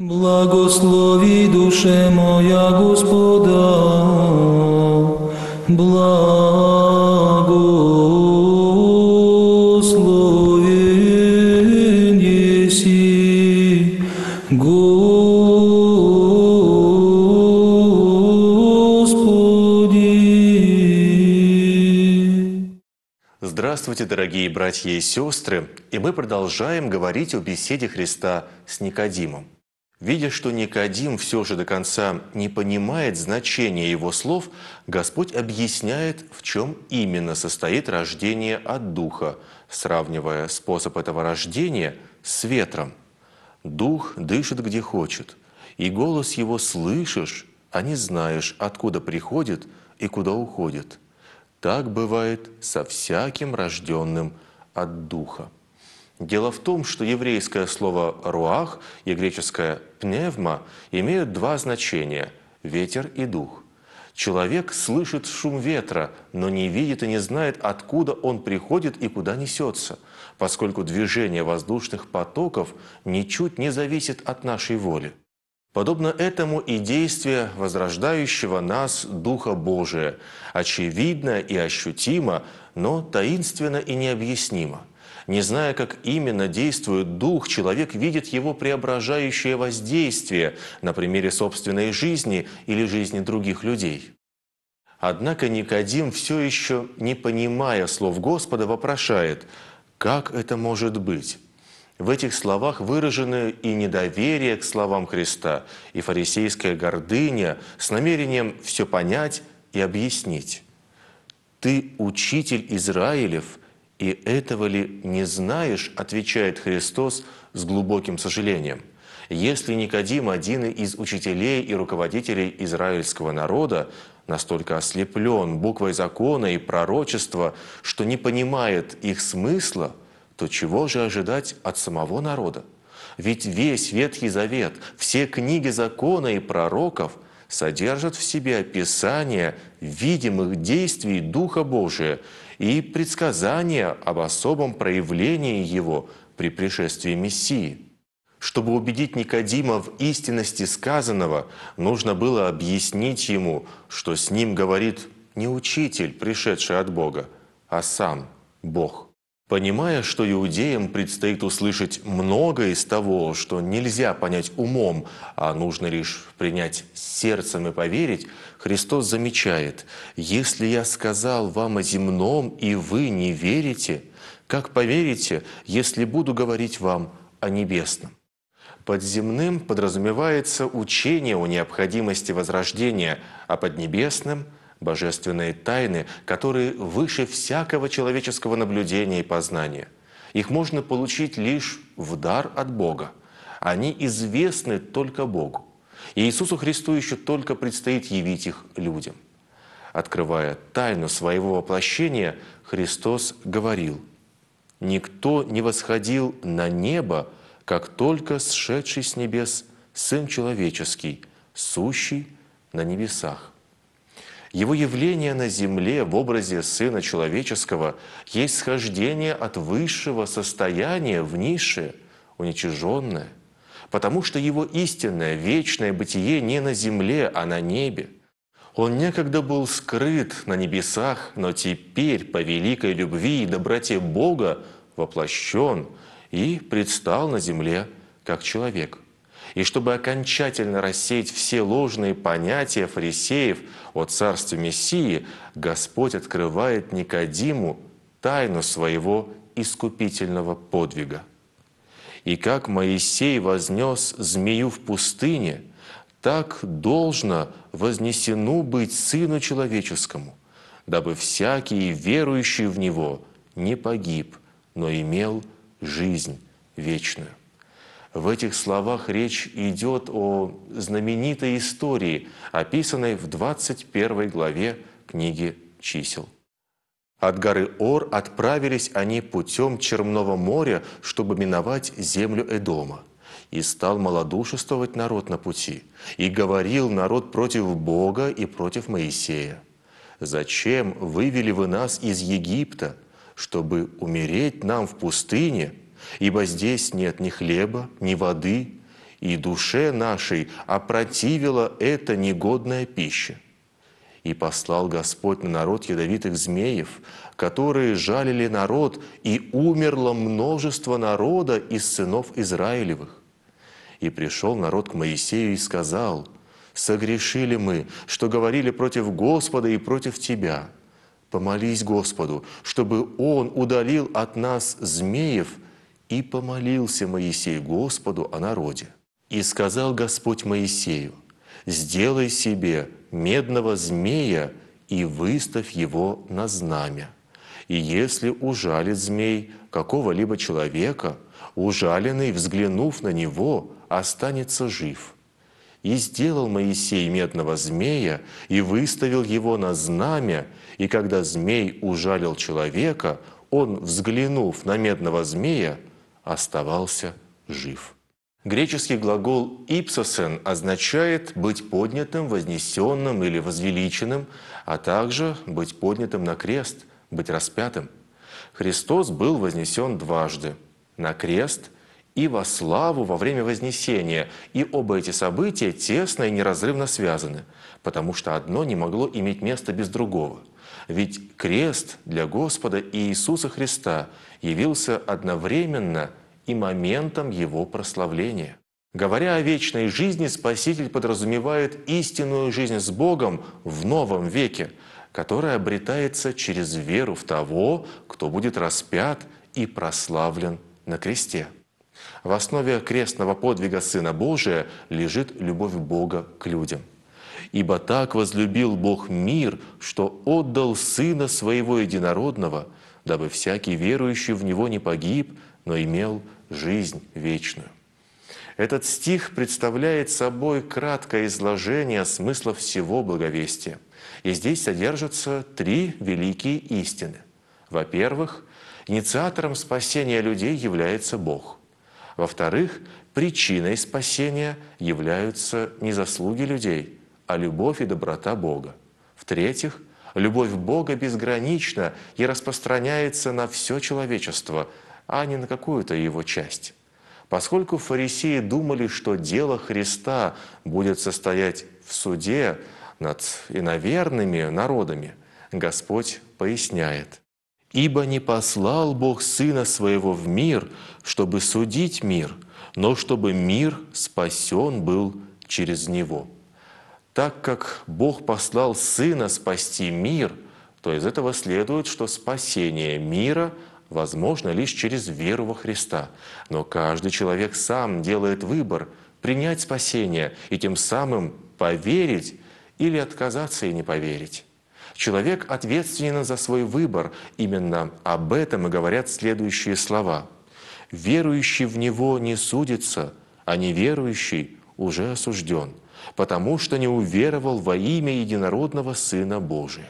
Благослови душе моя Господа, благослови, неси, Господи. Здравствуйте, дорогие братья и сестры, и мы продолжаем говорить о беседе Христа с Никодимом. Видя, что Никодим все же до конца не понимает значения его слов, Господь объясняет, в чем именно состоит рождение от Духа, сравнивая способ этого рождения с ветром. «Дух дышит где хочет, и голос его слышишь, а не знаешь, откуда приходит и куда уходит. Так бывает со всяким рожденным от Духа». Дело в том, что еврейское слово «руах» и греческое «пневма» имеют два значения – ветер и дух. Человек слышит шум ветра, но не видит и не знает, откуда он приходит и куда несется, поскольку движение воздушных потоков ничуть не зависит от нашей воли. Подобно этому и действие возрождающего нас Духа Божия, очевидно и ощутимо, но таинственно и необъяснимо – не зная, как именно действует дух, человек видит его преображающее воздействие на примере собственной жизни или жизни других людей. Однако Никодим, все еще не понимая слов Господа, вопрошает, как это может быть? В этих словах выражено и недоверие к словам Христа, и фарисейская гордыня с намерением все понять и объяснить. «Ты учитель Израилев, «И этого ли не знаешь?» – отвечает Христос с глубоким сожалением. Если Никодим, один из учителей и руководителей израильского народа, настолько ослеплен буквой закона и пророчества, что не понимает их смысла, то чего же ожидать от самого народа? Ведь весь Ветхий Завет, все книги закона и пророков – содержат в себе описание видимых действий Духа Божия и предсказания об особом проявлении Его при пришествии Мессии. Чтобы убедить Никодима в истинности сказанного, нужно было объяснить ему, что с ним говорит не учитель, пришедший от Бога, а сам Бог. Понимая, что иудеям предстоит услышать многое из того, что нельзя понять умом, а нужно лишь принять сердцем и поверить, Христос замечает, «Если я сказал вам о земном, и вы не верите, как поверите, если буду говорить вам о небесном?» Под земным подразумевается учение о необходимости возрождения, а под небесным – божественные тайны, которые выше всякого человеческого наблюдения и познания. Их можно получить лишь в дар от Бога. Они известны только Богу. И Иисусу Христу еще только предстоит явить их людям. Открывая тайну своего воплощения, Христос говорил, «Никто не восходил на небо, как только сшедший с небес Сын Человеческий, сущий на небесах». Его явление на земле в образе Сына Человеческого есть схождение от высшего состояния в нише, уничиженное, потому что его истинное, вечное бытие не на земле, а на небе. Он некогда был скрыт на небесах, но теперь по великой любви и доброте Бога воплощен и предстал на земле как человек. И чтобы окончательно рассеять все ложные понятия фарисеев о царстве Мессии, Господь открывает Никодиму тайну своего искупительного подвига. И как Моисей вознес змею в пустыне, так должно вознесену быть Сыну Человеческому, дабы всякий, верующий в Него, не погиб, но имел жизнь вечную. В этих словах речь идет о знаменитой истории, описанной в 21 главе книги «Чисел». От горы Ор отправились они путем Черного моря, чтобы миновать землю Эдома. И стал малодушествовать народ на пути, и говорил народ против Бога и против Моисея. «Зачем вывели вы нас из Египта, чтобы умереть нам в пустыне?» ибо здесь нет ни хлеба, ни воды, и душе нашей опротивила эта негодная пища. И послал Господь на народ ядовитых змеев, которые жалили народ, и умерло множество народа из сынов Израилевых. И пришел народ к Моисею и сказал, «Согрешили мы, что говорили против Господа и против Тебя. Помолись Господу, чтобы Он удалил от нас змеев, и помолился Моисей Господу о народе. И сказал Господь Моисею, «Сделай себе медного змея и выставь его на знамя. И если ужалит змей какого-либо человека, ужаленный, взглянув на него, останется жив». И сделал Моисей медного змея, и выставил его на знамя, и когда змей ужалил человека, он, взглянув на медного змея, оставался жив. Греческий глагол «ипсосен» означает «быть поднятым, вознесенным или возвеличенным», а также «быть поднятым на крест», «быть распятым». Христос был вознесен дважды – на крест и во славу во время Вознесения, и оба эти события тесно и неразрывно связаны, потому что одно не могло иметь места без другого – ведь крест для Господа и Иисуса Христа явился одновременно и моментом Его прославления. Говоря о вечной жизни, Спаситель подразумевает истинную жизнь с Богом в новом веке, которая обретается через веру в того, кто будет распят и прославлен на кресте. В основе крестного подвига Сына Божия лежит любовь Бога к людям – Ибо так возлюбил Бог мир, что отдал Сына Своего Единородного, дабы всякий верующий в Него не погиб, но имел жизнь вечную. Этот стих представляет собой краткое изложение смысла всего благовестия. И здесь содержатся три великие истины. Во-первых, инициатором спасения людей является Бог. Во-вторых, причиной спасения являются не заслуги людей, а любовь и доброта Бога. В-третьих, любовь Бога безгранична и распространяется на все человечество, а не на какую-то его часть. Поскольку фарисеи думали, что дело Христа будет состоять в суде над иноверными народами, Господь поясняет. «Ибо не послал Бог Сына Своего в мир, чтобы судить мир, но чтобы мир спасен был через Него». Так как Бог послал Сына спасти мир, то из этого следует, что спасение мира возможно лишь через веру во Христа. Но каждый человек сам делает выбор принять спасение и тем самым поверить или отказаться и не поверить. Человек ответственен за свой выбор. Именно об этом и говорят следующие слова. «Верующий в Него не судится, а неверующий уже осужден» потому что не уверовал во имя единородного Сына Божия.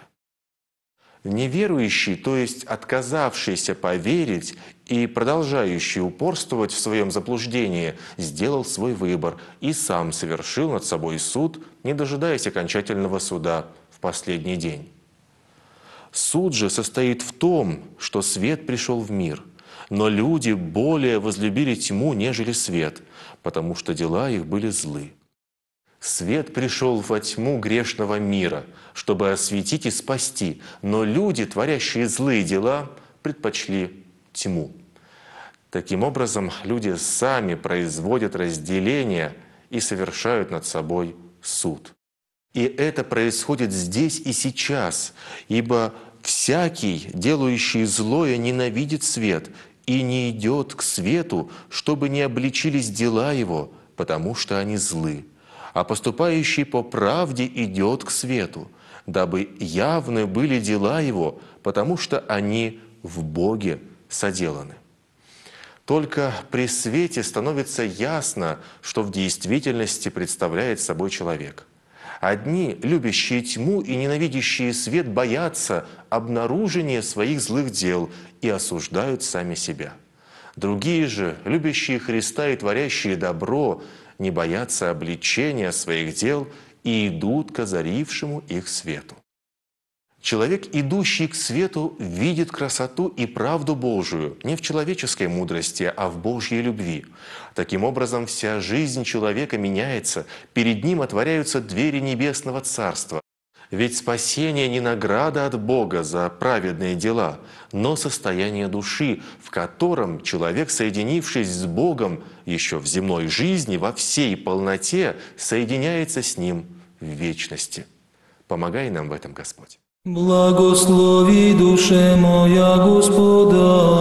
Неверующий, то есть отказавшийся поверить и продолжающий упорствовать в своем заблуждении, сделал свой выбор и сам совершил над собой суд, не дожидаясь окончательного суда в последний день. Суд же состоит в том, что свет пришел в мир, но люди более возлюбили тьму, нежели свет, потому что дела их были злы. Свет пришел во тьму грешного мира, чтобы осветить и спасти, но люди, творящие злые дела, предпочли тьму. Таким образом, люди сами производят разделение и совершают над собой суд. И это происходит здесь и сейчас, ибо всякий, делающий злое, ненавидит свет и не идет к свету, чтобы не обличились дела его, потому что они злы а поступающий по правде идет к свету, дабы явны были дела его, потому что они в Боге соделаны. Только при свете становится ясно, что в действительности представляет собой человек. Одни, любящие тьму и ненавидящие свет, боятся обнаружения своих злых дел и осуждают сами себя. Другие же, любящие Христа и творящие добро, не боятся обличения своих дел и идут к озарившему их свету. Человек, идущий к свету, видит красоту и правду Божию не в человеческой мудрости, а в Божьей любви. Таким образом, вся жизнь человека меняется, перед ним отворяются двери Небесного Царства. Ведь спасение не награда от Бога за праведные дела, но состояние души, в котором человек, соединившись с Богом еще в земной жизни, во всей полноте, соединяется с Ним в вечности. Помогай нам в этом, Господь. Благослови душе моя Господа,